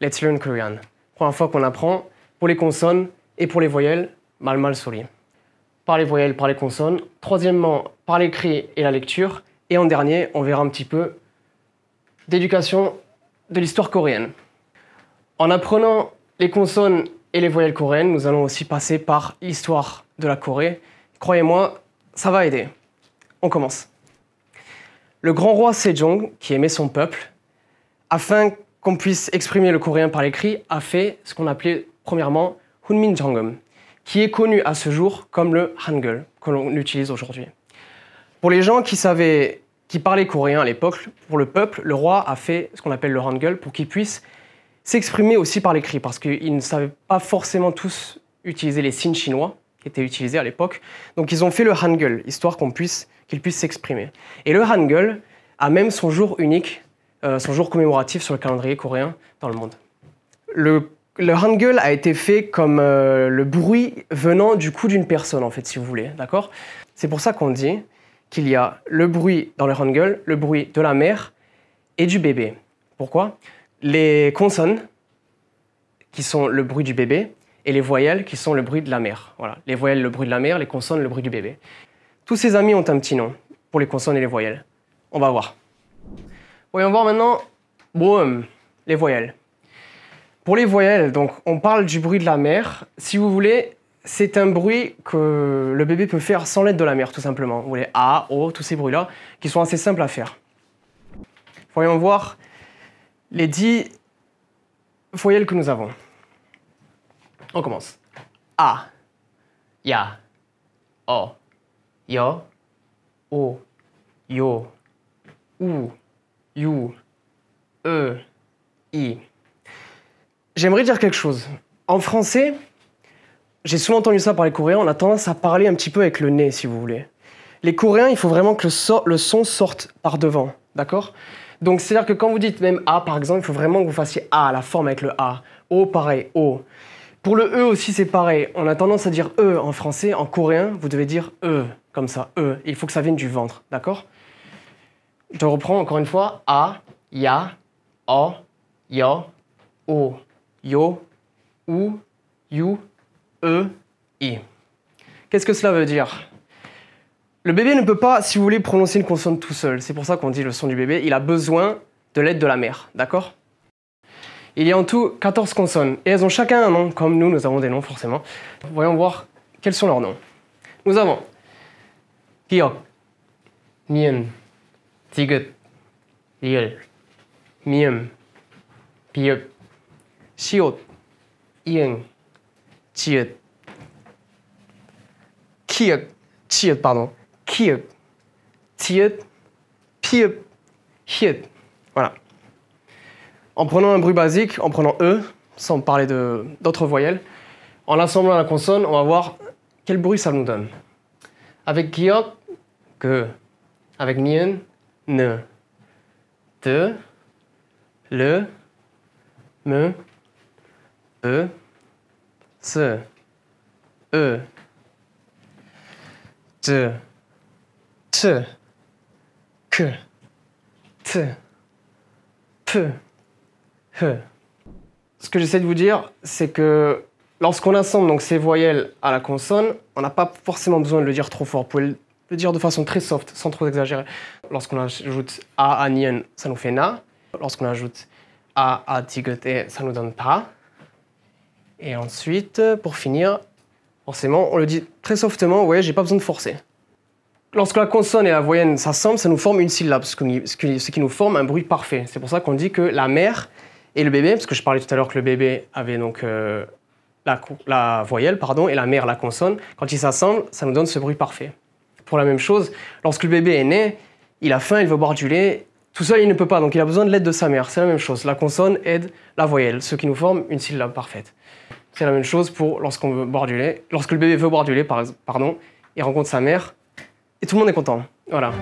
Let's learn Korean. Première fois qu'on apprend, pour les consonnes et pour les voyelles, mal mal soli. Par les voyelles, par les consonnes. Troisièmement, par l'écrit et la lecture. Et en dernier, on verra un petit peu d'éducation de l'histoire coréenne. En apprenant les consonnes et les voyelles coréennes, nous allons aussi passer par l'histoire de la Corée. Croyez-moi, ça va aider. On commence. Le grand roi Sejong, qui aimait son peuple, afin qu'on puisse exprimer le coréen par l'écrit, a fait ce qu'on appelait premièrement Hunmin Jeongeum, qui est connu à ce jour comme le Hangul, que l'on utilise aujourd'hui. Pour les gens qui savaient, qui parlaient coréen à l'époque, pour le peuple, le roi a fait ce qu'on appelle le Hangul pour qu'ils puissent s'exprimer aussi par l'écrit, parce qu'ils ne savaient pas forcément tous utiliser les signes chinois qui étaient utilisés à l'époque. Donc ils ont fait le Hangul, histoire qu'on puisse, qu'ils puissent s'exprimer. Et le Hangul a même son jour unique euh, son jour commémoratif sur le calendrier coréen dans le monde. Le hangul a été fait comme euh, le bruit venant du cou d'une personne, en fait, si vous voulez, d'accord C'est pour ça qu'on dit qu'il y a le bruit dans le hangul, le bruit de la mère et du bébé. Pourquoi Les consonnes, qui sont le bruit du bébé, et les voyelles, qui sont le bruit de la mère. Voilà, les voyelles, le bruit de la mère, les consonnes, le bruit du bébé. Tous ces amis ont un petit nom pour les consonnes et les voyelles. On va voir. Voyons voir maintenant euh, les voyelles. Pour les voyelles, donc on parle du bruit de la mer. Si vous voulez, c'est un bruit que le bébé peut faire sans l'aide de la mère, tout simplement. Vous voulez A, O, tous ces bruits-là, qui sont assez simples à faire. Voyons voir les dix voyelles que nous avons. On commence. A, Ya, O, Yo, O, Yo, U you, e, i. J'aimerais dire quelque chose. En français, j'ai souvent entendu ça par les Coréens, on a tendance à parler un petit peu avec le nez, si vous voulez. Les Coréens, il faut vraiment que le, son sorte par devant, d'accord Donc c'est-à-dire que quand vous dites même A, par exemple, il faut vraiment que vous fassiez A, la forme avec le A. O, pareil, O. Pour le E aussi, c'est pareil. On a tendance à dire E en français, en coréen, vous devez dire E, comme ça, E. Il faut que ça vienne du ventre, d'accord je reprends encore une fois. A, ya, o, yo, o, yo, ou, you, e, i. Qu'est-ce que cela veut dire Le bébé ne peut pas, si vous voulez, prononcer une consonne tout seul. C'est pour ça qu'on dit le son du bébé. Il a besoin de l'aide de la mère, d'accord Il y a en tout 14 consonnes et elles ont chacun un nom, comme nous, nous avons des noms forcément. Voyons voir quels sont leurs noms. Nous avons Nien, tigut, LIEL mium 비읍, SIOT IEN 지읒, KIET pardon, KIET tiët, piep, hiet. Voilà. En prenant un bruit basique, en prenant E, sans parler d'autres voyelles, en l'assemblant à la consonne, on va voir quel bruit ça nous donne. Avec kiot que. Avec nien, ne, te, le, me, e, ce, e, te, que, T, P, Ce que j'essaie de vous dire, c'est que lorsqu'on assemble donc ces voyelles à la consonne, on n'a pas forcément besoin de le dire trop fort. pour dire de façon très soft, sans trop exagérer. Lorsqu'on ajoute a à nien, ça nous fait na. Lorsqu'on ajoute a à tigote ça nous donne PA. Et ensuite, pour finir, forcément, on le dit très softement, vous j'ai pas besoin de forcer. Lorsque la consonne et la voyelle s'assemblent, ça nous forme une syllabe, ce qui nous forme un bruit parfait. C'est pour ça qu'on dit que la mère et le bébé, parce que je parlais tout à l'heure que le bébé avait donc euh, la, la voyelle pardon, et la mère la consonne, quand ils s'assemblent, ça nous donne ce bruit parfait pour la même chose. Lorsque le bébé est né, il a faim, il veut boire du lait. Tout seul, il ne peut pas, donc il a besoin de l'aide de sa mère. C'est la même chose. La consonne aide la voyelle, ce qui nous forme une syllabe parfaite. C'est la même chose pour lorsqu'on veut boire du lait. Lorsque le bébé veut boire du lait, par, pardon, il rencontre sa mère et tout le monde est content. Voilà.